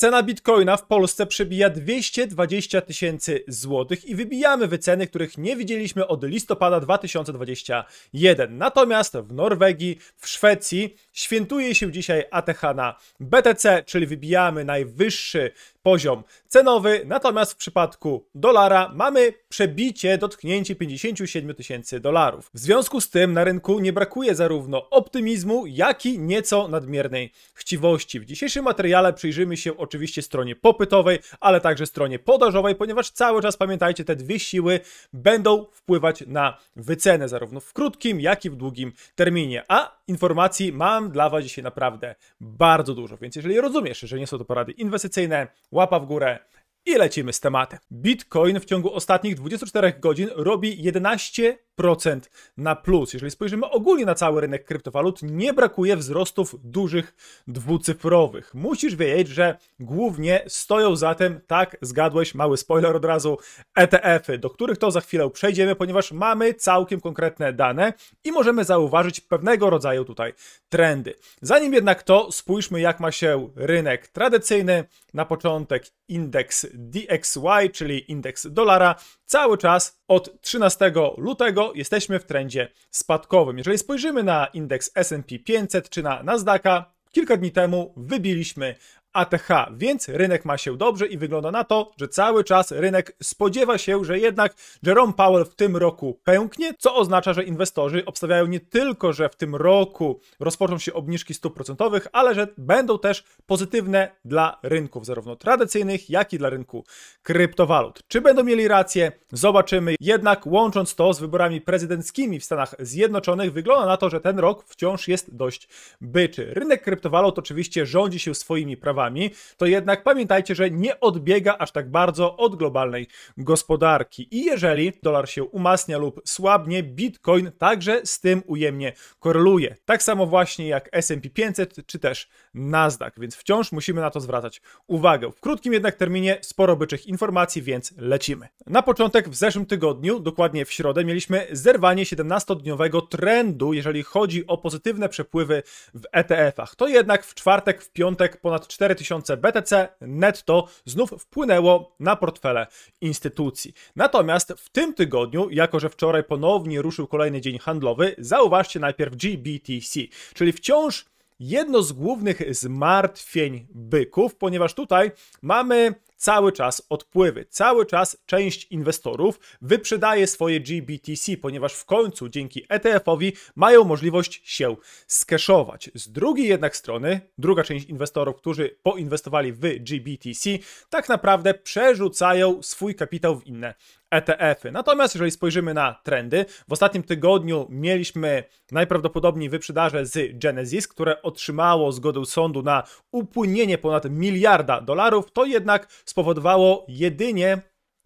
Cena bitcoina w Polsce przebija 220 tysięcy złotych i wybijamy wyceny, których nie widzieliśmy od listopada 2021. Natomiast w Norwegii, w Szwecji świętuje się dzisiaj ATH na BTC, czyli wybijamy najwyższy poziom cenowy, natomiast w przypadku dolara mamy przebicie, dotknięcie 57 tysięcy dolarów. W związku z tym na rynku nie brakuje zarówno optymizmu, jak i nieco nadmiernej chciwości. W dzisiejszym materiale przyjrzymy się oczywiście stronie popytowej, ale także stronie podażowej, ponieważ cały czas pamiętajcie, te dwie siły będą wpływać na wycenę zarówno w krótkim, jak i w długim terminie. A informacji mam dla Was dzisiaj naprawdę bardzo dużo, więc jeżeli rozumiesz, że nie są to porady inwestycyjne, łapa w górę i lecimy z tematem. Bitcoin w ciągu ostatnich 24 godzin robi 11% na plus. Jeżeli spojrzymy ogólnie na cały rynek kryptowalut, nie brakuje wzrostów dużych dwucyfrowych. Musisz wiedzieć, że głównie stoją za tym, tak zgadłeś, mały spoiler od razu, ETF-y, do których to za chwilę przejdziemy, ponieważ mamy całkiem konkretne dane i możemy zauważyć pewnego rodzaju tutaj trendy. Zanim jednak to, spójrzmy jak ma się rynek tradycyjny, na początek indeks DXY, czyli indeks dolara, cały czas od 13 lutego jesteśmy w trendzie spadkowym. Jeżeli spojrzymy na indeks S&P 500 czy na Nasdaqa, Kilka dni temu wybiliśmy ATH, więc rynek ma się dobrze i wygląda na to, że cały czas rynek spodziewa się, że jednak Jerome Powell w tym roku pęknie, co oznacza, że inwestorzy obstawiają nie tylko, że w tym roku rozpoczną się obniżki stóp procentowych, ale że będą też pozytywne dla rynków, zarówno tradycyjnych, jak i dla rynku kryptowalut. Czy będą mieli rację? Zobaczymy. Jednak łącząc to z wyborami prezydenckimi w Stanach Zjednoczonych, wygląda na to, że ten rok wciąż jest dość byczy. Rynek kryptowalut oczywiście rządzi się swoimi prawami, to jednak pamiętajcie, że nie odbiega aż tak bardzo od globalnej gospodarki. I jeżeli dolar się umacnia lub słabnie, bitcoin także z tym ujemnie koreluje. Tak samo właśnie jak SP 500 czy też Nasdaq, więc wciąż musimy na to zwracać uwagę. W krótkim jednak terminie sporo byczych informacji, więc lecimy. Na początek w zeszłym tygodniu, dokładnie w środę, mieliśmy zerwanie 17-dniowego trendu, jeżeli chodzi o pozytywne przepływy w ETF-ach. To jednak w czwartek, w piątek ponad 4000 BTC netto znów wpłynęło na portfele instytucji. Natomiast w tym tygodniu, jako że wczoraj ponownie ruszył kolejny dzień handlowy, zauważcie najpierw GBTC, czyli wciąż jedno z głównych zmartwień byków, ponieważ tutaj mamy cały czas odpływy. Cały czas część inwestorów wyprzedaje swoje GBTC, ponieważ w końcu dzięki ETF-owi mają możliwość się skeszować. Z drugiej jednak strony, druga część inwestorów, którzy poinwestowali w GBTC, tak naprawdę przerzucają swój kapitał w inne ETF-y. Natomiast jeżeli spojrzymy na trendy, w ostatnim tygodniu mieliśmy najprawdopodobniej wyprzedaże z Genesis, które otrzymało zgodę sądu na upłynienie ponad miliarda dolarów. To jednak spowodowało jedynie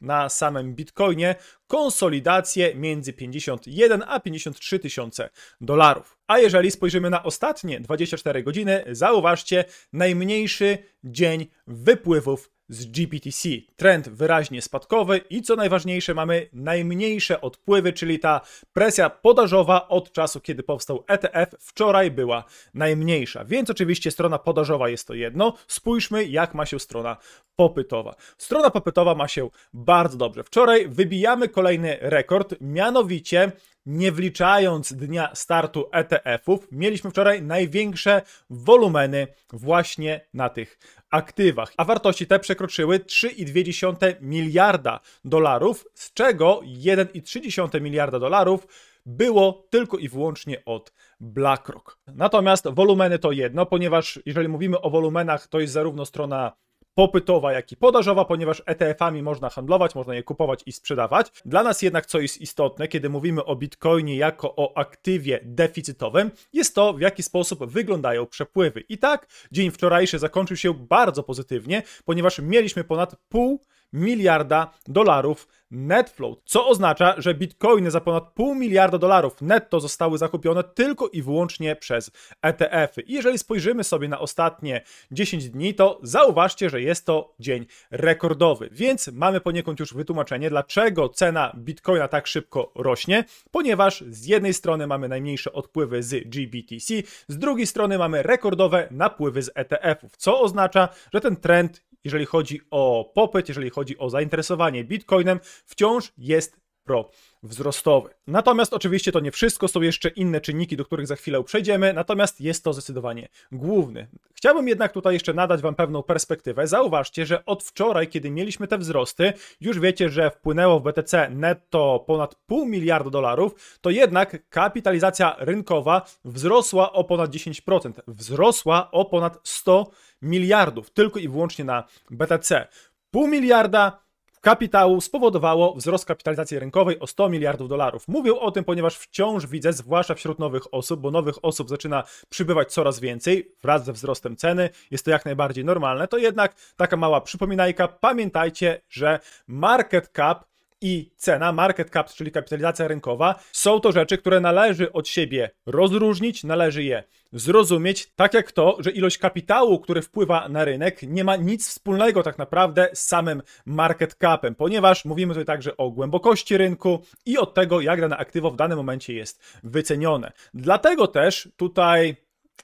na samym Bitcoinie konsolidację między 51 a 53 tysiące dolarów. A jeżeli spojrzymy na ostatnie 24 godziny, zauważcie najmniejszy dzień wypływów z GPTC. Trend wyraźnie spadkowy i co najważniejsze, mamy najmniejsze odpływy, czyli ta presja podażowa od czasu, kiedy powstał ETF, wczoraj była najmniejsza. Więc oczywiście strona podażowa jest to jedno. Spójrzmy, jak ma się strona popytowa. Strona popytowa ma się bardzo dobrze. Wczoraj wybijamy kolejny rekord, mianowicie nie wliczając dnia startu ETF-ów, mieliśmy wczoraj największe wolumeny właśnie na tych aktywach, a wartości te przekroczyły 3,2 miliarda dolarów, z czego 1,3 miliarda dolarów było tylko i wyłącznie od BlackRock. Natomiast wolumeny to jedno, ponieważ jeżeli mówimy o wolumenach, to jest zarówno strona popytowa, jak i podażowa, ponieważ ETF-ami można handlować, można je kupować i sprzedawać. Dla nas jednak, co jest istotne, kiedy mówimy o bitcoinie jako o aktywie deficytowym, jest to, w jaki sposób wyglądają przepływy. I tak dzień wczorajszy zakończył się bardzo pozytywnie, ponieważ mieliśmy ponad pół miliarda dolarów netflow, co oznacza, że bitcoiny za ponad pół miliarda dolarów netto zostały zakupione tylko i wyłącznie przez ETF-y. I jeżeli spojrzymy sobie na ostatnie 10 dni, to zauważcie, że jest to dzień rekordowy. Więc mamy poniekąd już wytłumaczenie, dlaczego cena bitcoina tak szybko rośnie, ponieważ z jednej strony mamy najmniejsze odpływy z GBTC, z drugiej strony mamy rekordowe napływy z ETF-ów, co oznacza, że ten trend jeżeli chodzi o popyt, jeżeli chodzi o zainteresowanie Bitcoinem, wciąż jest pro wzrostowy. Natomiast oczywiście to nie wszystko, są jeszcze inne czynniki, do których za chwilę przejdziemy, natomiast jest to zdecydowanie główny. Chciałbym jednak tutaj jeszcze nadać Wam pewną perspektywę. Zauważcie, że od wczoraj, kiedy mieliśmy te wzrosty, już wiecie, że wpłynęło w BTC netto ponad pół miliarda dolarów, to jednak kapitalizacja rynkowa wzrosła o ponad 10%, wzrosła o ponad 100 miliardów, tylko i wyłącznie na BTC. Pół miliarda kapitału spowodowało wzrost kapitalizacji rynkowej o 100 miliardów dolarów. Mówię o tym, ponieważ wciąż widzę, zwłaszcza wśród nowych osób, bo nowych osób zaczyna przybywać coraz więcej wraz ze wzrostem ceny, jest to jak najbardziej normalne, to jednak taka mała przypominajka, pamiętajcie, że market cap i cena, market cap, czyli kapitalizacja rynkowa, są to rzeczy, które należy od siebie rozróżnić, należy je zrozumieć, tak jak to, że ilość kapitału, który wpływa na rynek, nie ma nic wspólnego tak naprawdę z samym market capem, ponieważ mówimy tutaj także o głębokości rynku i od tego, jak dane aktywo w danym momencie jest wycenione. Dlatego też tutaj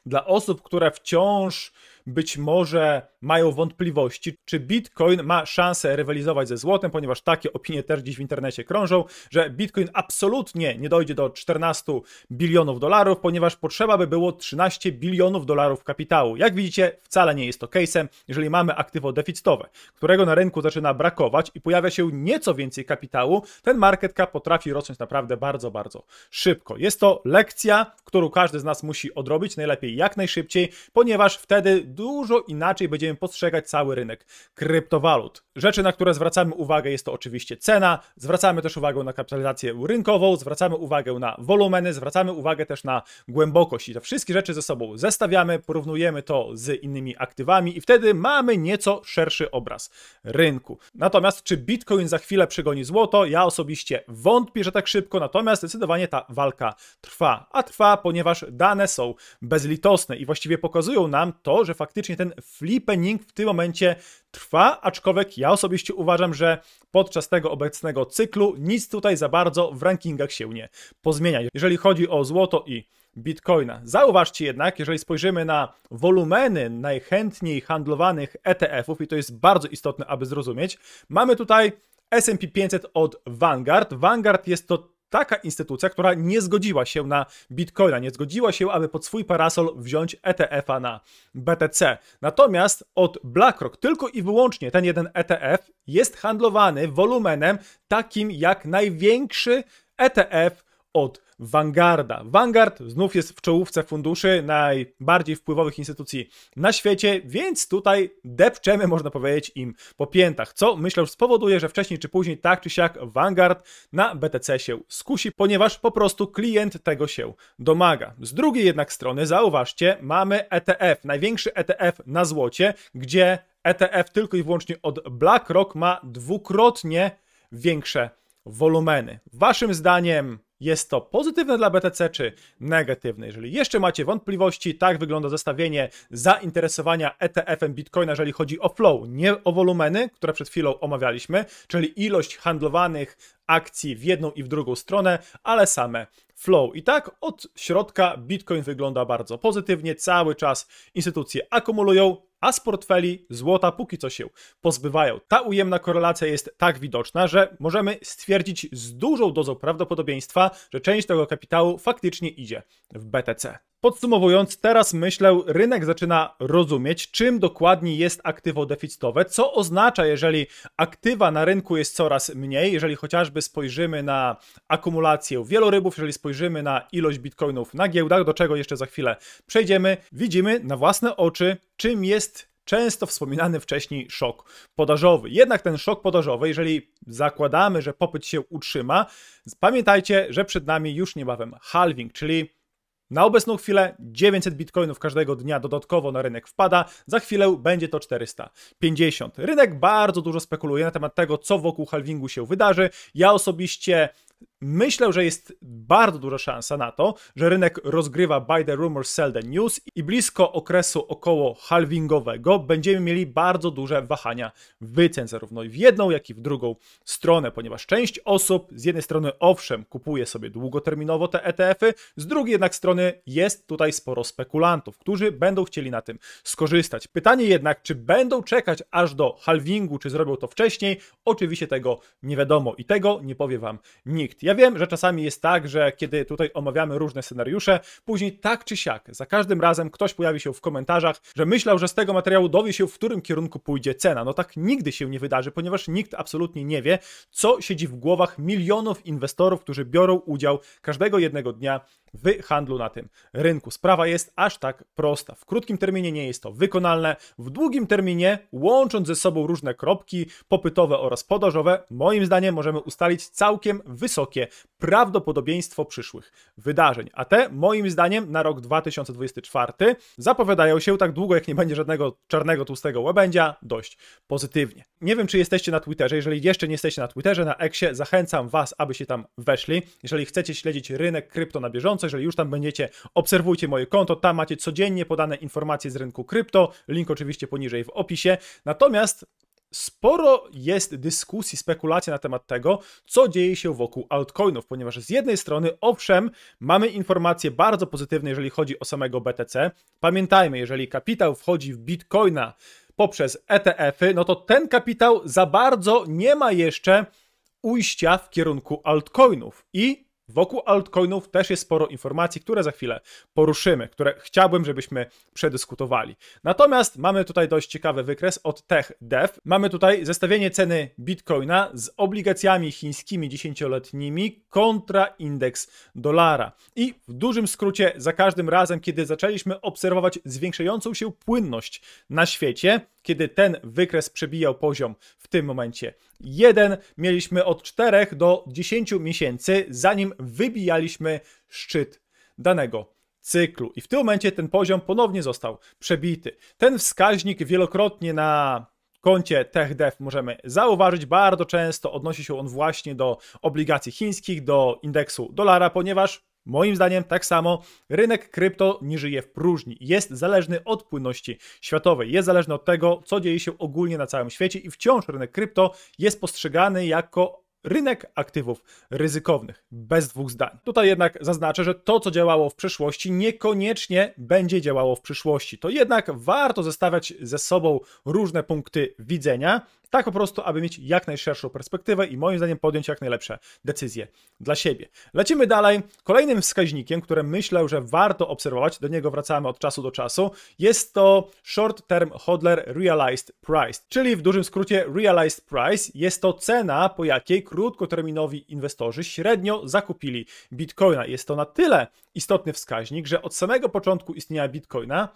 dla osób, które wciąż być może mają wątpliwości, czy Bitcoin ma szansę rywalizować ze złotem, ponieważ takie opinie też dziś w internecie krążą, że Bitcoin absolutnie nie dojdzie do 14 bilionów dolarów, ponieważ potrzeba by było 13 bilionów dolarów kapitału. Jak widzicie, wcale nie jest to case'em, jeżeli mamy aktywo deficytowe, którego na rynku zaczyna brakować i pojawia się nieco więcej kapitału, ten market cap potrafi rosnąć naprawdę bardzo, bardzo szybko. Jest to lekcja, którą każdy z nas musi odrobić, najlepiej jak najszybciej, ponieważ wtedy dużo inaczej będziemy postrzegać cały rynek kryptowalut. Rzeczy, na które zwracamy uwagę, jest to oczywiście cena, zwracamy też uwagę na kapitalizację rynkową, zwracamy uwagę na wolumeny, zwracamy uwagę też na głębokość i te wszystkie rzeczy ze sobą zestawiamy, porównujemy to z innymi aktywami i wtedy mamy nieco szerszy obraz rynku. Natomiast czy Bitcoin za chwilę przegoni złoto? Ja osobiście wątpię, że tak szybko, natomiast zdecydowanie ta walka trwa. A trwa, ponieważ dane są bezlitosne i właściwie pokazują nam to, że faktycznie ten flipening w tym momencie trwa, aczkolwiek ja osobiście uważam, że podczas tego obecnego cyklu nic tutaj za bardzo w rankingach się nie pozmienia. Jeżeli chodzi o złoto i Bitcoina. Zauważcie jednak, jeżeli spojrzymy na wolumeny najchętniej handlowanych ETF-ów, i to jest bardzo istotne, aby zrozumieć, mamy tutaj SP 500 od Vanguard. Vanguard jest to taka instytucja, która nie zgodziła się na Bitcoina, nie zgodziła się, aby pod swój parasol wziąć ETF-a na BTC. Natomiast od BlackRock tylko i wyłącznie ten jeden ETF jest handlowany wolumenem takim jak największy ETF od Vanguarda. Vanguard znów jest w czołówce funduszy najbardziej wpływowych instytucji na świecie, więc tutaj depczemy, można powiedzieć, im po piętach, co myślę spowoduje, że wcześniej czy później tak czy siak Vanguard na BTC się skusi, ponieważ po prostu klient tego się domaga. Z drugiej jednak strony, zauważcie, mamy ETF, największy ETF na złocie, gdzie ETF tylko i wyłącznie od BlackRock ma dwukrotnie większe wolumeny. Waszym zdaniem jest to pozytywne dla BTC czy negatywne. Jeżeli jeszcze macie wątpliwości, tak wygląda zestawienie zainteresowania ETF-em Bitcoina, jeżeli chodzi o flow, nie o wolumeny, które przed chwilą omawialiśmy, czyli ilość handlowanych akcji w jedną i w drugą stronę, ale same flow. I tak od środka Bitcoin wygląda bardzo pozytywnie, cały czas instytucje akumulują, a z portfeli złota póki co się pozbywają. Ta ujemna korelacja jest tak widoczna, że możemy stwierdzić z dużą dozą prawdopodobieństwa, że część tego kapitału faktycznie idzie w BTC. Podsumowując, teraz myślę, rynek zaczyna rozumieć, czym dokładnie jest aktywo deficytowe, co oznacza, jeżeli aktywa na rynku jest coraz mniej, jeżeli chociażby spojrzymy na akumulację wielorybów, jeżeli spojrzymy na ilość bitcoinów na giełdach, do czego jeszcze za chwilę przejdziemy, widzimy na własne oczy, czym jest często wspominany wcześniej szok podażowy. Jednak ten szok podażowy, jeżeli zakładamy, że popyt się utrzyma, pamiętajcie, że przed nami już niebawem halving, czyli na obecną chwilę 900 bitcoinów każdego dnia dodatkowo na rynek wpada, za chwilę będzie to 450. Rynek bardzo dużo spekuluje na temat tego, co wokół halvingu się wydarzy. Ja osobiście Myślę, że jest bardzo duża szansa na to, że rynek rozgrywa buy the rumors, sell the news i blisko okresu około halvingowego będziemy mieli bardzo duże wahania wycen, zarówno w jedną, jak i w drugą stronę, ponieważ część osób z jednej strony owszem kupuje sobie długoterminowo te ETF-y, z drugiej jednak strony jest tutaj sporo spekulantów, którzy będą chcieli na tym skorzystać. Pytanie jednak, czy będą czekać aż do halvingu, czy zrobią to wcześniej, oczywiście tego nie wiadomo i tego nie powie Wam nikt nikt. Ja wiem, że czasami jest tak, że kiedy tutaj omawiamy różne scenariusze, później tak czy siak, za każdym razem ktoś pojawi się w komentarzach, że myślał, że z tego materiału dowie się, w którym kierunku pójdzie cena. No tak nigdy się nie wydarzy, ponieważ nikt absolutnie nie wie, co siedzi w głowach milionów inwestorów, którzy biorą udział każdego jednego dnia w handlu na tym rynku. Sprawa jest aż tak prosta. W krótkim terminie nie jest to wykonalne, w długim terminie, łącząc ze sobą różne kropki popytowe oraz podażowe, moim zdaniem możemy ustalić całkiem wysoką wysokie prawdopodobieństwo przyszłych wydarzeń. A te, moim zdaniem, na rok 2024 zapowiadają się tak długo, jak nie będzie żadnego czarnego, tłustego łabędzia, dość pozytywnie. Nie wiem, czy jesteście na Twitterze. Jeżeli jeszcze nie jesteście na Twitterze, na Exie, zachęcam Was, aby się tam weszli. Jeżeli chcecie śledzić rynek krypto na bieżąco, jeżeli już tam będziecie, obserwujcie moje konto. Tam macie codziennie podane informacje z rynku krypto. Link oczywiście poniżej w opisie. Natomiast sporo jest dyskusji, spekulacji na temat tego, co dzieje się wokół altcoinów, ponieważ z jednej strony, owszem, mamy informacje bardzo pozytywne, jeżeli chodzi o samego BTC. Pamiętajmy, jeżeli kapitał wchodzi w bitcoina poprzez ETF-y, no to ten kapitał za bardzo nie ma jeszcze ujścia w kierunku altcoinów i Wokół altcoinów też jest sporo informacji, które za chwilę poruszymy, które chciałbym, żebyśmy przedyskutowali. Natomiast mamy tutaj dość ciekawy wykres od Tech Mamy tutaj zestawienie ceny bitcoina z obligacjami chińskimi dziesięcioletnimi kontra indeks dolara. I w dużym skrócie, za każdym razem, kiedy zaczęliśmy obserwować zwiększającą się płynność na świecie, kiedy ten wykres przebijał poziom w tym momencie 1, mieliśmy od 4 do 10 miesięcy, zanim wybijaliśmy szczyt danego cyklu. I w tym momencie ten poziom ponownie został przebity. Ten wskaźnik wielokrotnie na koncie TechDev możemy zauważyć. Bardzo często odnosi się on właśnie do obligacji chińskich, do indeksu dolara, ponieważ Moim zdaniem tak samo rynek krypto nie żyje w próżni. Jest zależny od płynności światowej, jest zależny od tego, co dzieje się ogólnie na całym świecie i wciąż rynek krypto jest postrzegany jako rynek aktywów ryzykownych, bez dwóch zdań. Tutaj jednak zaznaczę, że to, co działało w przeszłości, niekoniecznie będzie działało w przyszłości. To jednak warto zestawiać ze sobą różne punkty widzenia, tak po prostu, aby mieć jak najszerszą perspektywę i moim zdaniem podjąć jak najlepsze decyzje dla siebie. Lecimy dalej. Kolejnym wskaźnikiem, które myślę, że warto obserwować, do niego wracamy od czasu do czasu, jest to Short Term Hodler Realized Price, czyli w dużym skrócie Realized Price jest to cena, po jakiej krótkoterminowi inwestorzy średnio zakupili Bitcoina. Jest to na tyle istotny wskaźnik, że od samego początku istnienia Bitcoina,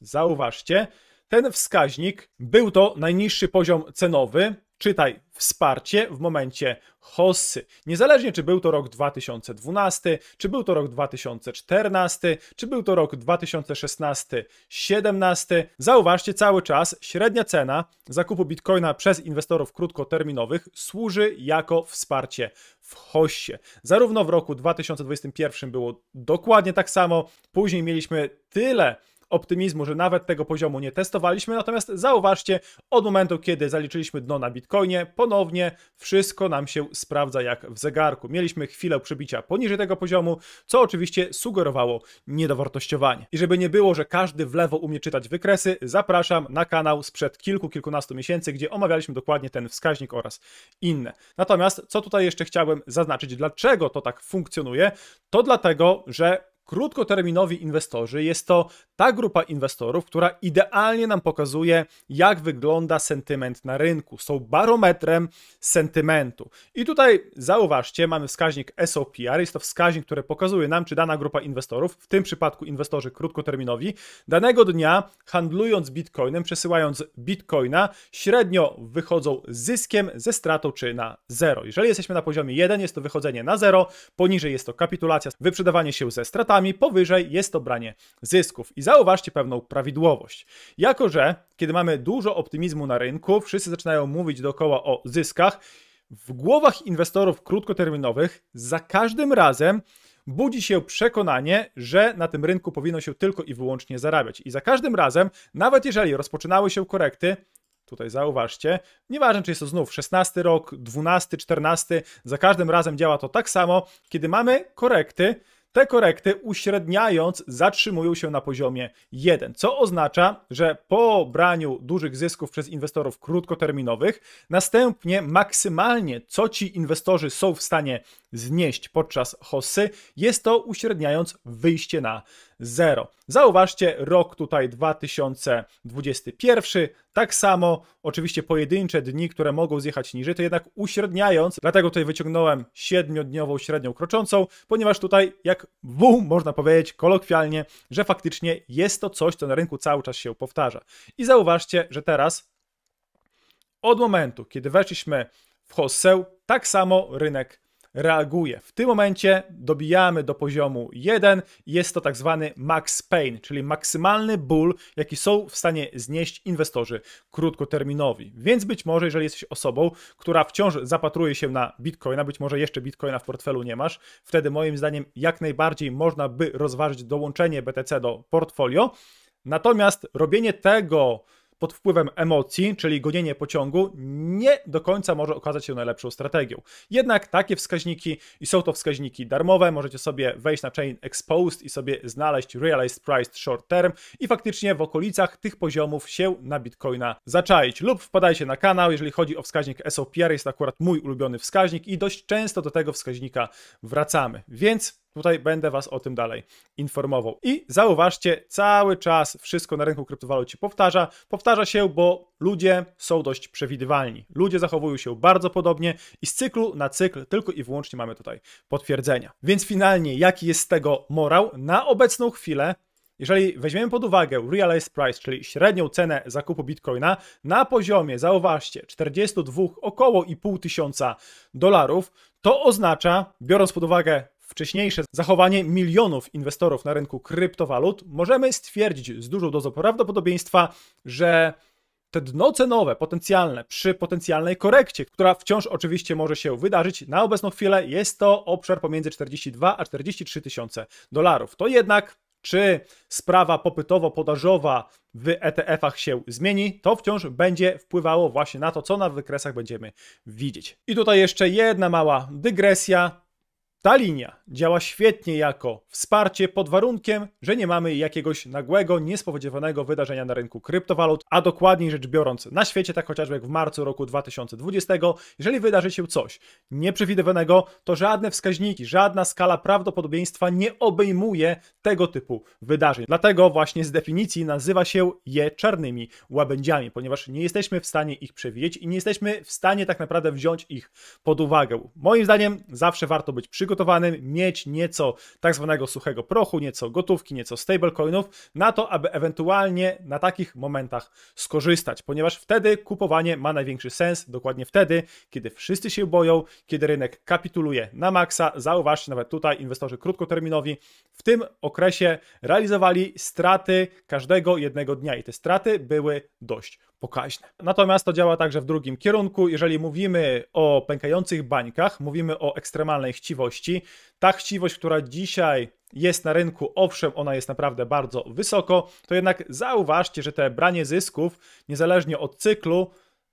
zauważcie, ten wskaźnik był to najniższy poziom cenowy, czytaj wsparcie w momencie hossy. Niezależnie czy był to rok 2012, czy był to rok 2014, czy był to rok 2016-17, zauważcie cały czas średnia cena zakupu bitcoina przez inwestorów krótkoterminowych służy jako wsparcie w hossie. Zarówno w roku 2021 było dokładnie tak samo, później mieliśmy tyle optymizmu, że nawet tego poziomu nie testowaliśmy, natomiast zauważcie, od momentu, kiedy zaliczyliśmy dno na Bitcoinie, ponownie wszystko nam się sprawdza jak w zegarku. Mieliśmy chwilę przebicia poniżej tego poziomu, co oczywiście sugerowało niedowartościowanie. I żeby nie było, że każdy w lewo umie czytać wykresy, zapraszam na kanał sprzed kilku, kilkunastu miesięcy, gdzie omawialiśmy dokładnie ten wskaźnik oraz inne. Natomiast co tutaj jeszcze chciałem zaznaczyć, dlaczego to tak funkcjonuje, to dlatego, że krótkoterminowi inwestorzy. Jest to ta grupa inwestorów, która idealnie nam pokazuje, jak wygląda sentyment na rynku. Są barometrem sentymentu. I tutaj zauważcie, mamy wskaźnik SOPR. Jest to wskaźnik, który pokazuje nam, czy dana grupa inwestorów, w tym przypadku inwestorzy krótkoterminowi, danego dnia handlując bitcoinem, przesyłając bitcoina, średnio wychodzą z zyskiem, ze stratą czy na zero. Jeżeli jesteśmy na poziomie 1, jest to wychodzenie na zero, poniżej jest to kapitulacja, wyprzedawanie się ze stratami powyżej jest to branie zysków. I zauważcie pewną prawidłowość. Jako, że kiedy mamy dużo optymizmu na rynku, wszyscy zaczynają mówić dookoła o zyskach, w głowach inwestorów krótkoterminowych za każdym razem budzi się przekonanie, że na tym rynku powinno się tylko i wyłącznie zarabiać. I za każdym razem, nawet jeżeli rozpoczynały się korekty, tutaj zauważcie, nieważne czy jest to znów 16 rok, 12, 14, za każdym razem działa to tak samo, kiedy mamy korekty, te korekty uśredniając zatrzymują się na poziomie 1, co oznacza, że po braniu dużych zysków przez inwestorów krótkoterminowych, następnie maksymalnie co ci inwestorzy są w stanie znieść podczas hossy, jest to uśredniając wyjście na zero. Zauważcie, rok tutaj 2021, tak samo oczywiście pojedyncze dni, które mogą zjechać niżej, to jednak uśredniając, dlatego tutaj wyciągnąłem 7-dniową średnią kroczącą, ponieważ tutaj jak wół można powiedzieć kolokwialnie, że faktycznie jest to coś, co na rynku cały czas się powtarza. I zauważcie, że teraz od momentu, kiedy weszliśmy w Hosseł, tak samo rynek reaguje. W tym momencie dobijamy do poziomu 1. Jest to tak zwany max pain, czyli maksymalny ból, jaki są w stanie znieść inwestorzy krótkoterminowi. Więc być może, jeżeli jesteś osobą, która wciąż zapatruje się na bitcoina, być może jeszcze bitcoina w portfelu nie masz, wtedy moim zdaniem jak najbardziej można by rozważyć dołączenie BTC do portfolio. Natomiast robienie tego pod wpływem emocji, czyli gonienie pociągu, nie do końca może okazać się najlepszą strategią. Jednak takie wskaźniki i są to wskaźniki darmowe, możecie sobie wejść na Chain Exposed i sobie znaleźć Realized Price Short Term i faktycznie w okolicach tych poziomów się na Bitcoina zaczaić. Lub wpadajcie na kanał, jeżeli chodzi o wskaźnik SOPR, jest akurat mój ulubiony wskaźnik i dość często do tego wskaźnika wracamy. Więc Tutaj będę Was o tym dalej informował. I zauważcie, cały czas wszystko na rynku kryptowalut się powtarza. Powtarza się, bo ludzie są dość przewidywalni. Ludzie zachowują się bardzo podobnie i z cyklu na cykl tylko i wyłącznie mamy tutaj potwierdzenia. Więc finalnie, jaki jest z tego morał? Na obecną chwilę jeżeli weźmiemy pod uwagę realized price, czyli średnią cenę zakupu bitcoina na poziomie, zauważcie, 42 około i pół tysiąca dolarów, to oznacza, biorąc pod uwagę wcześniejsze zachowanie milionów inwestorów na rynku kryptowalut, możemy stwierdzić z dużą dozą prawdopodobieństwa, że te dno cenowe potencjalne przy potencjalnej korekcie, która wciąż oczywiście może się wydarzyć, na obecną chwilę jest to obszar pomiędzy 42 a 43 tysiące dolarów. To jednak czy sprawa popytowo-podażowa w ETF-ach się zmieni, to wciąż będzie wpływało właśnie na to, co na wykresach będziemy widzieć. I tutaj jeszcze jedna mała dygresja. Ta linia działa świetnie jako wsparcie pod warunkiem, że nie mamy jakiegoś nagłego, niespodziewanego wydarzenia na rynku kryptowalut, a dokładniej rzecz biorąc na świecie, tak chociażby jak w marcu roku 2020, jeżeli wydarzy się coś nieprzewidywanego, to żadne wskaźniki, żadna skala prawdopodobieństwa nie obejmuje tego typu wydarzeń. Dlatego właśnie z definicji nazywa się je czarnymi łabędziami, ponieważ nie jesteśmy w stanie ich przewidzieć i nie jesteśmy w stanie tak naprawdę wziąć ich pod uwagę. Moim zdaniem zawsze warto być przygotowany przygotowanym mieć nieco tak zwanego suchego prochu, nieco gotówki, nieco stablecoinów, na to, aby ewentualnie na takich momentach skorzystać, ponieważ wtedy kupowanie ma największy sens, dokładnie wtedy, kiedy wszyscy się boją, kiedy rynek kapituluje na maksa. Zauważcie, nawet tutaj inwestorzy krótkoterminowi w tym okresie realizowali straty każdego jednego dnia i te straty były dość pokaźne. Natomiast to działa także w drugim kierunku. Jeżeli mówimy o pękających bańkach, mówimy o ekstremalnej chciwości. Ta chciwość, która dzisiaj jest na rynku, owszem, ona jest naprawdę bardzo wysoko, to jednak zauważcie, że te branie zysków, niezależnie od cyklu,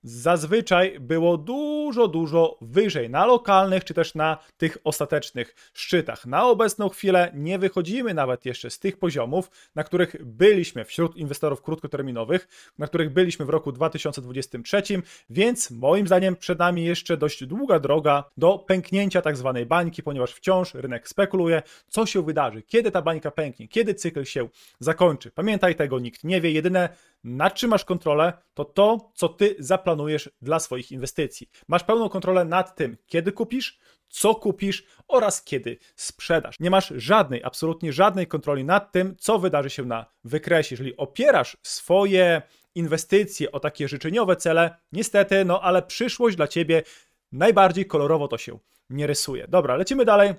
zazwyczaj było dużo, dużo wyżej na lokalnych czy też na tych ostatecznych szczytach. Na obecną chwilę nie wychodzimy nawet jeszcze z tych poziomów, na których byliśmy wśród inwestorów krótkoterminowych, na których byliśmy w roku 2023, więc moim zdaniem przed nami jeszcze dość długa droga do pęknięcia tak zwanej bańki, ponieważ wciąż rynek spekuluje, co się wydarzy, kiedy ta bańka pęknie, kiedy cykl się zakończy. Pamiętaj, tego nikt nie wie. Jedyne, nad czym masz kontrolę, to to, co ty zaplanujesz planujesz dla swoich inwestycji. Masz pełną kontrolę nad tym, kiedy kupisz, co kupisz oraz kiedy sprzedasz. Nie masz żadnej, absolutnie żadnej kontroli nad tym, co wydarzy się na wykresie. Jeżeli opierasz swoje inwestycje o takie życzeniowe cele, niestety, no ale przyszłość dla ciebie najbardziej kolorowo to się nie rysuje. Dobra, lecimy dalej.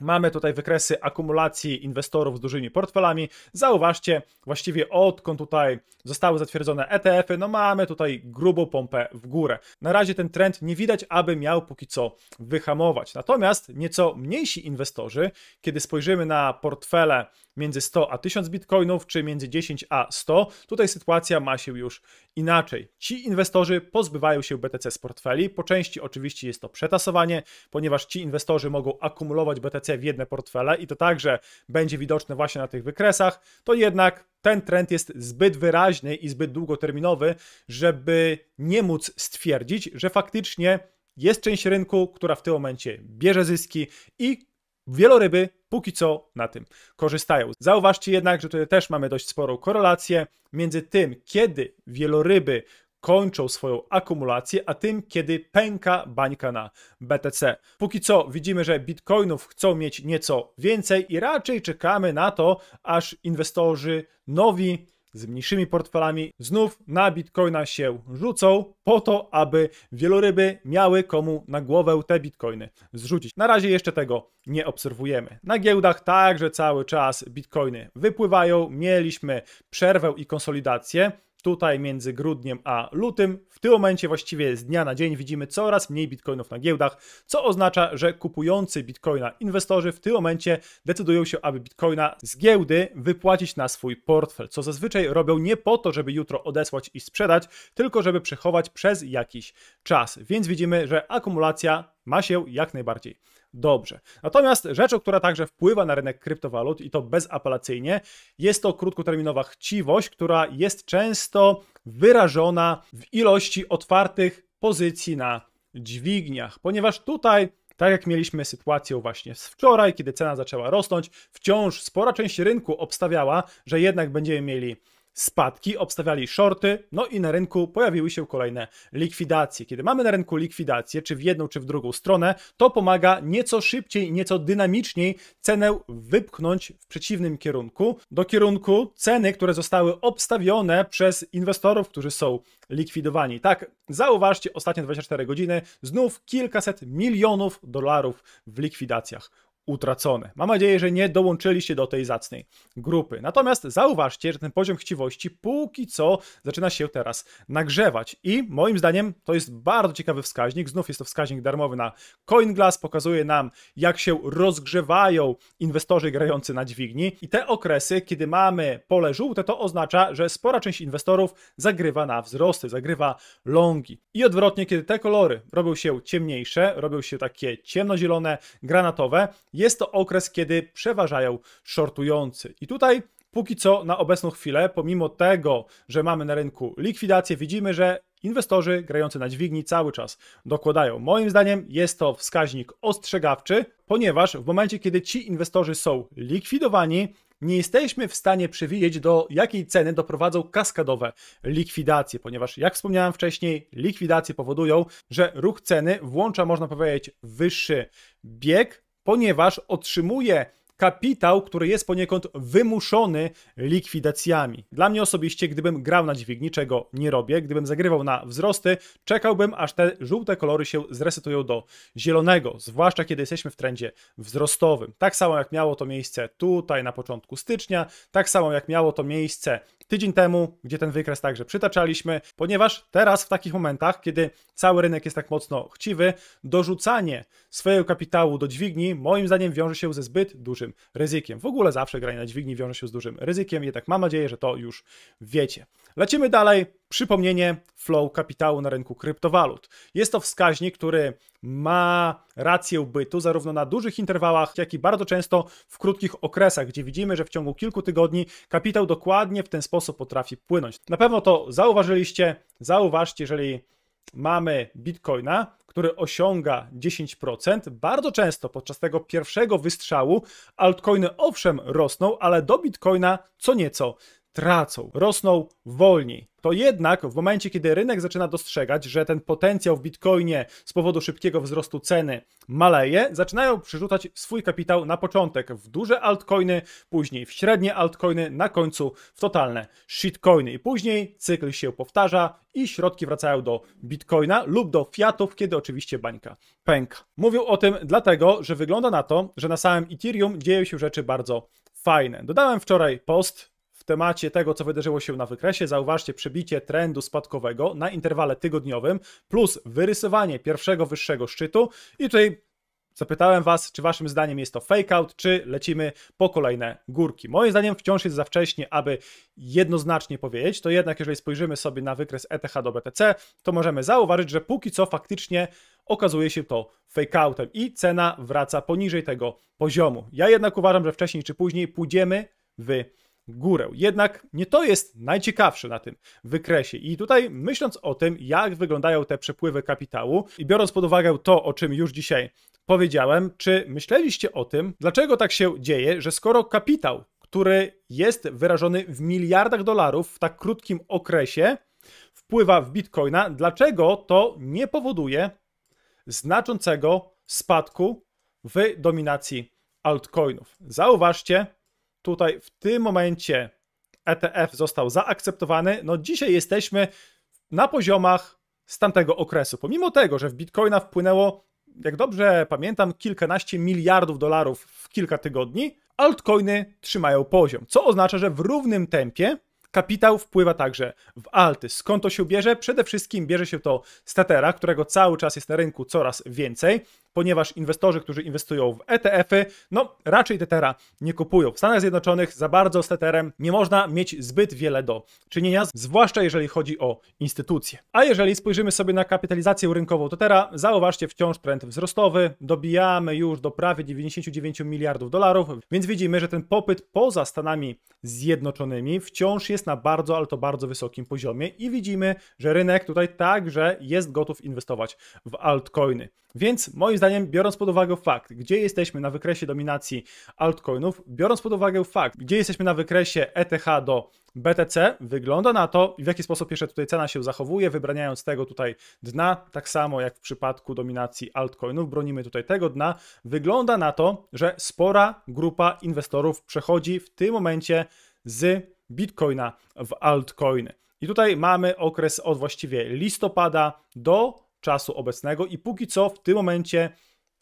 Mamy tutaj wykresy akumulacji inwestorów z dużymi portfelami. Zauważcie, właściwie odkąd tutaj zostały zatwierdzone ETF-y, no mamy tutaj grubą pompę w górę. Na razie ten trend nie widać, aby miał póki co wyhamować. Natomiast nieco mniejsi inwestorzy, kiedy spojrzymy na portfele między 100 a 1000 bitcoinów, czy między 10 a 100. Tutaj sytuacja ma się już inaczej. Ci inwestorzy pozbywają się BTC z portfeli. Po części oczywiście jest to przetasowanie, ponieważ ci inwestorzy mogą akumulować BTC w jedne portfele i to także będzie widoczne właśnie na tych wykresach. To jednak ten trend jest zbyt wyraźny i zbyt długoterminowy, żeby nie móc stwierdzić, że faktycznie jest część rynku, która w tym momencie bierze zyski i wieloryby póki co na tym korzystają. Zauważcie jednak, że tutaj też mamy dość sporą korelację między tym, kiedy wieloryby kończą swoją akumulację, a tym, kiedy pęka bańka na BTC. Póki co widzimy, że bitcoinów chcą mieć nieco więcej i raczej czekamy na to, aż inwestorzy nowi z mniejszymi portfelami znów na bitcoina się rzucą po to, aby wieloryby miały komu na głowę te bitcoiny zrzucić. Na razie jeszcze tego nie obserwujemy. Na giełdach także cały czas bitcoiny wypływają. Mieliśmy przerwę i konsolidację tutaj między grudniem a lutym. W tym momencie właściwie z dnia na dzień widzimy coraz mniej bitcoinów na giełdach, co oznacza, że kupujący bitcoina inwestorzy w tym momencie decydują się, aby bitcoina z giełdy wypłacić na swój portfel, co zazwyczaj robią nie po to, żeby jutro odesłać i sprzedać, tylko żeby przechować przez jakiś czas. Więc widzimy, że akumulacja ma się jak najbardziej dobrze. Natomiast rzeczą, która także wpływa na rynek kryptowalut i to bezapelacyjnie, jest to krótkoterminowa chciwość, która jest często wyrażona w ilości otwartych pozycji na dźwigniach, ponieważ tutaj tak jak mieliśmy sytuację właśnie z wczoraj, kiedy cena zaczęła rosnąć, wciąż spora część rynku obstawiała, że jednak będziemy mieli spadki, obstawiali shorty, no i na rynku pojawiły się kolejne likwidacje. Kiedy mamy na rynku likwidację, czy w jedną, czy w drugą stronę, to pomaga nieco szybciej, nieco dynamiczniej cenę wypchnąć w przeciwnym kierunku, do kierunku ceny, które zostały obstawione przez inwestorów, którzy są likwidowani. Tak, zauważcie, ostatnie 24 godziny znów kilkaset milionów dolarów w likwidacjach utracone. Mam nadzieję, że nie dołączyliście do tej zacnej grupy. Natomiast zauważcie, że ten poziom chciwości póki co zaczyna się teraz nagrzewać i moim zdaniem to jest bardzo ciekawy wskaźnik. Znów jest to wskaźnik darmowy na CoinGlass, pokazuje nam jak się rozgrzewają inwestorzy grający na dźwigni i te okresy, kiedy mamy pole żółte, to oznacza, że spora część inwestorów zagrywa na wzrosty, zagrywa longi. I odwrotnie, kiedy te kolory robią się ciemniejsze, robią się takie ciemnozielone, granatowe, jest to okres, kiedy przeważają shortujący. I tutaj póki co na obecną chwilę, pomimo tego, że mamy na rynku likwidację, widzimy, że Inwestorzy grający na dźwigni cały czas dokładają. Moim zdaniem jest to wskaźnik ostrzegawczy, ponieważ w momencie, kiedy ci inwestorzy są likwidowani, nie jesteśmy w stanie przewidzieć, do jakiej ceny doprowadzą kaskadowe likwidacje, ponieważ, jak wspomniałem wcześniej, likwidacje powodują, że ruch ceny włącza, można powiedzieć, wyższy bieg, ponieważ otrzymuje kapitał, który jest poniekąd wymuszony likwidacjami. Dla mnie osobiście, gdybym grał na dźwigni, czego nie robię, gdybym zagrywał na wzrosty, czekałbym, aż te żółte kolory się zresetują do zielonego, zwłaszcza kiedy jesteśmy w trendzie wzrostowym. Tak samo jak miało to miejsce tutaj na początku stycznia, tak samo jak miało to miejsce tydzień temu, gdzie ten wykres także przytaczaliśmy, ponieważ teraz w takich momentach, kiedy cały rynek jest tak mocno chciwy, dorzucanie swojego kapitału do dźwigni moim zdaniem wiąże się ze zbyt dużym ryzykiem. W ogóle zawsze granie na dźwigni wiąże się z dużym ryzykiem, jednak mam nadzieję, że to już wiecie. Lecimy dalej. Przypomnienie flow kapitału na rynku kryptowalut. Jest to wskaźnik, który ma rację bytu zarówno na dużych interwałach, jak i bardzo często w krótkich okresach, gdzie widzimy, że w ciągu kilku tygodni kapitał dokładnie w ten sposób potrafi płynąć. Na pewno to zauważyliście. Zauważcie, jeżeli mamy bitcoina, który osiąga 10%, bardzo często podczas tego pierwszego wystrzału altcoiny owszem rosną, ale do bitcoina co nieco tracą, rosną wolniej. To jednak w momencie, kiedy rynek zaczyna dostrzegać, że ten potencjał w bitcoinie z powodu szybkiego wzrostu ceny maleje, zaczynają przerzucać swój kapitał na początek w duże altcoiny, później w średnie altcoiny, na końcu w totalne shitcoiny. I później cykl się powtarza i środki wracają do bitcoina lub do fiatów, kiedy oczywiście bańka pęka. Mówią o tym dlatego, że wygląda na to, że na samym Ethereum dzieją się rzeczy bardzo fajne. Dodałem wczoraj post w temacie tego, co wydarzyło się na wykresie, zauważcie przebicie trendu spadkowego na interwale tygodniowym plus wyrysowanie pierwszego wyższego szczytu i tutaj Zapytałem Was, czy Waszym zdaniem jest to fake out, czy lecimy po kolejne górki. Moim zdaniem wciąż jest za wcześnie, aby jednoznacznie powiedzieć, to jednak jeżeli spojrzymy sobie na wykres ETH do BTC, to możemy zauważyć, że póki co faktycznie okazuje się to fake outem i cena wraca poniżej tego poziomu. Ja jednak uważam, że wcześniej czy później pójdziemy w górę. Jednak nie to jest najciekawsze na tym wykresie. I tutaj myśląc o tym, jak wyglądają te przepływy kapitału i biorąc pod uwagę to, o czym już dzisiaj powiedziałem, czy myśleliście o tym, dlaczego tak się dzieje, że skoro kapitał, który jest wyrażony w miliardach dolarów w tak krótkim okresie, wpływa w bitcoina, dlaczego to nie powoduje znaczącego spadku w dominacji altcoinów? Zauważcie, tutaj w tym momencie ETF został zaakceptowany. No dzisiaj jesteśmy na poziomach z tamtego okresu. Pomimo tego, że w Bitcoina wpłynęło, jak dobrze pamiętam, kilkanaście miliardów dolarów w kilka tygodni, altcoiny trzymają poziom, co oznacza, że w równym tempie kapitał wpływa także w alty. Skąd to się bierze? Przede wszystkim bierze się to z Tetera, którego cały czas jest na rynku coraz więcej ponieważ inwestorzy, którzy inwestują w ETF-y, no raczej Tetera nie kupują. W Stanach Zjednoczonych za bardzo z Teterem nie można mieć zbyt wiele do czynienia, zwłaszcza jeżeli chodzi o instytucje. A jeżeli spojrzymy sobie na kapitalizację rynkową Tetera, zauważcie wciąż trend wzrostowy, dobijamy już do prawie 99 miliardów dolarów, więc widzimy, że ten popyt poza Stanami Zjednoczonymi wciąż jest na bardzo, ale to bardzo wysokim poziomie i widzimy, że rynek tutaj także jest gotów inwestować w altcoiny. Więc moim zdaniem, biorąc pod uwagę fakt, gdzie jesteśmy na wykresie dominacji altcoinów, biorąc pod uwagę fakt, gdzie jesteśmy na wykresie ETH do BTC, wygląda na to, w jaki sposób jeszcze tutaj cena się zachowuje, wybraniając tego tutaj dna, tak samo jak w przypadku dominacji altcoinów, bronimy tutaj tego dna, wygląda na to, że spora grupa inwestorów przechodzi w tym momencie z Bitcoina w altcoiny. I tutaj mamy okres od właściwie listopada do czasu obecnego i póki co w tym momencie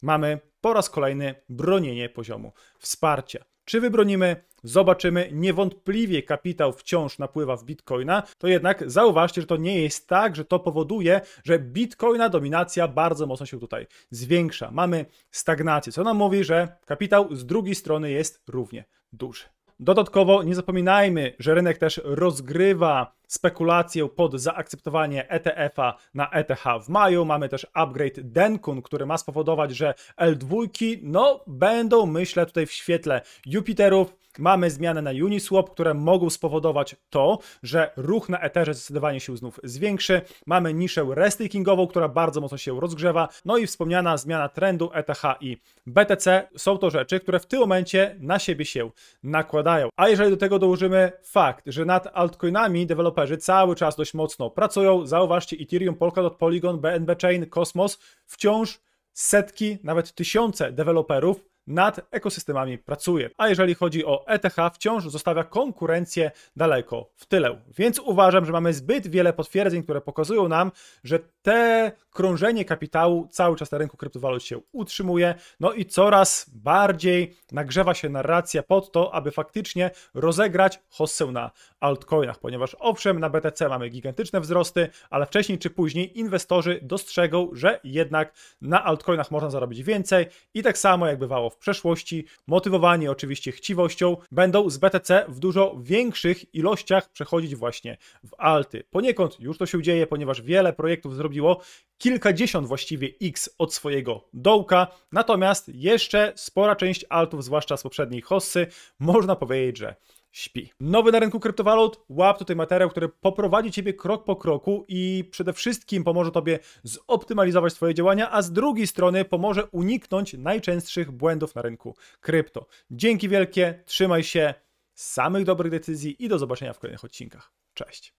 mamy po raz kolejny bronienie poziomu wsparcia. Czy wybronimy? Zobaczymy. Niewątpliwie kapitał wciąż napływa w bitcoina, to jednak zauważcie, że to nie jest tak, że to powoduje, że bitcoina dominacja bardzo mocno się tutaj zwiększa. Mamy stagnację, co nam mówi, że kapitał z drugiej strony jest równie duży. Dodatkowo nie zapominajmy, że rynek też rozgrywa spekulację pod zaakceptowanie ETF-a na ETH w maju. Mamy też upgrade Denkun, który ma spowodować, że L2 no będą myślę tutaj w świetle Jupiterów. Mamy zmiany na Uniswap, które mogą spowodować to, że ruch na Etherze zdecydowanie się znów zwiększy. Mamy niszę restakingową, która bardzo mocno się rozgrzewa. No i wspomniana zmiana trendu ETH i BTC są to rzeczy, które w tym momencie na siebie się nakładają. A jeżeli do tego dołożymy fakt, że nad altcoinami deweloperzy deweloperzy cały czas dość mocno pracują. Zauważcie Ethereum, Polkadot, Polygon, BNB Chain, Cosmos. Wciąż setki, nawet tysiące deweloperów nad ekosystemami pracuje. A jeżeli chodzi o ETH, wciąż zostawia konkurencję daleko w tyle. Więc uważam, że mamy zbyt wiele potwierdzeń, które pokazują nam, że te krążenie kapitału cały czas na rynku kryptowalut się utrzymuje, no i coraz bardziej nagrzewa się narracja pod to, aby faktycznie rozegrać hossę na altcoinach, ponieważ owszem, na BTC mamy gigantyczne wzrosty, ale wcześniej czy później inwestorzy dostrzegą, że jednak na altcoinach można zarobić więcej i tak samo jak bywało w przeszłości, motywowani oczywiście chciwością, będą z BTC w dużo większych ilościach przechodzić właśnie w alty. Poniekąd już to się dzieje, ponieważ wiele projektów zrobiło kilkadziesiąt właściwie X od swojego dołka, natomiast jeszcze spora część altów, zwłaszcza z poprzedniej hossy, można powiedzieć, że śpi. Nowy na rynku kryptowalut, łap tutaj materiał, który poprowadzi Ciebie krok po kroku i przede wszystkim pomoże Tobie zoptymalizować swoje działania, a z drugiej strony pomoże uniknąć najczęstszych błędów na rynku krypto. Dzięki wielkie, trzymaj się samych dobrych decyzji i do zobaczenia w kolejnych odcinkach. Cześć.